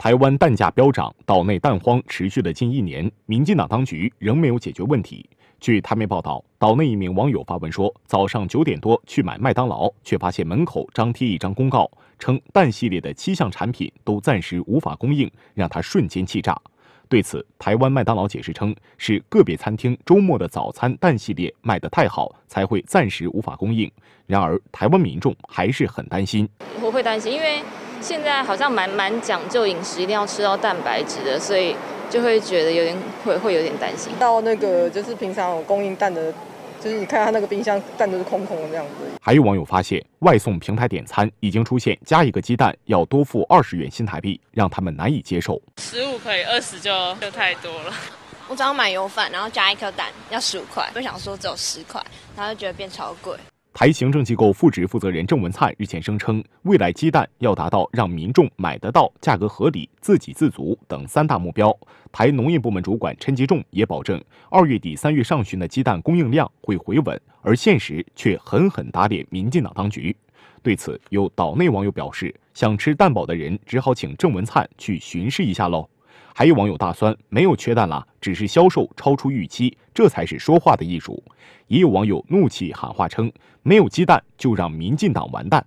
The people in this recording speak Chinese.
台湾蛋价飙涨，岛内蛋荒持续了近一年，民进党当局仍没有解决问题。据台媒报道，岛内一名网友发文说，早上九点多去买麦当劳，却发现门口张贴一张公告，称蛋系列的七项产品都暂时无法供应，让他瞬间气炸。对此，台湾麦当劳解释称，是个别餐厅周末的早餐蛋系列卖得太好，才会暂时无法供应。然而，台湾民众还是很担心，我会担心，因为。现在好像蛮蛮讲究饮食，一定要吃到蛋白质的，所以就会觉得有点会会有点担心。到那个就是平常有供应蛋的，就是你看他那个冰箱蛋都是空空的这样子。还有网友发现，外送平台点餐已经出现加一个鸡蛋要多付二十元新台币，让他们难以接受。十五可以，二十就就太多了。我只要买油饭，然后加一颗蛋要十五块，不想说只有十块，然后就觉得变超贵。台行政机构副职负责人郑文灿日前声称，未来鸡蛋要达到让民众买得到、价格合理、自给自足等三大目标。台农业部门主管陈吉仲也保证，二月底三月上旬的鸡蛋供应量会回稳，而现实却狠狠打脸民进党当局。对此，有岛内网友表示，想吃蛋堡的人只好请郑文灿去巡视一下喽。还有网友大酸，没有缺蛋啦，只是销售超出预期，这才是说话的艺术。也有网友怒气喊话称，没有鸡蛋就让民进党完蛋。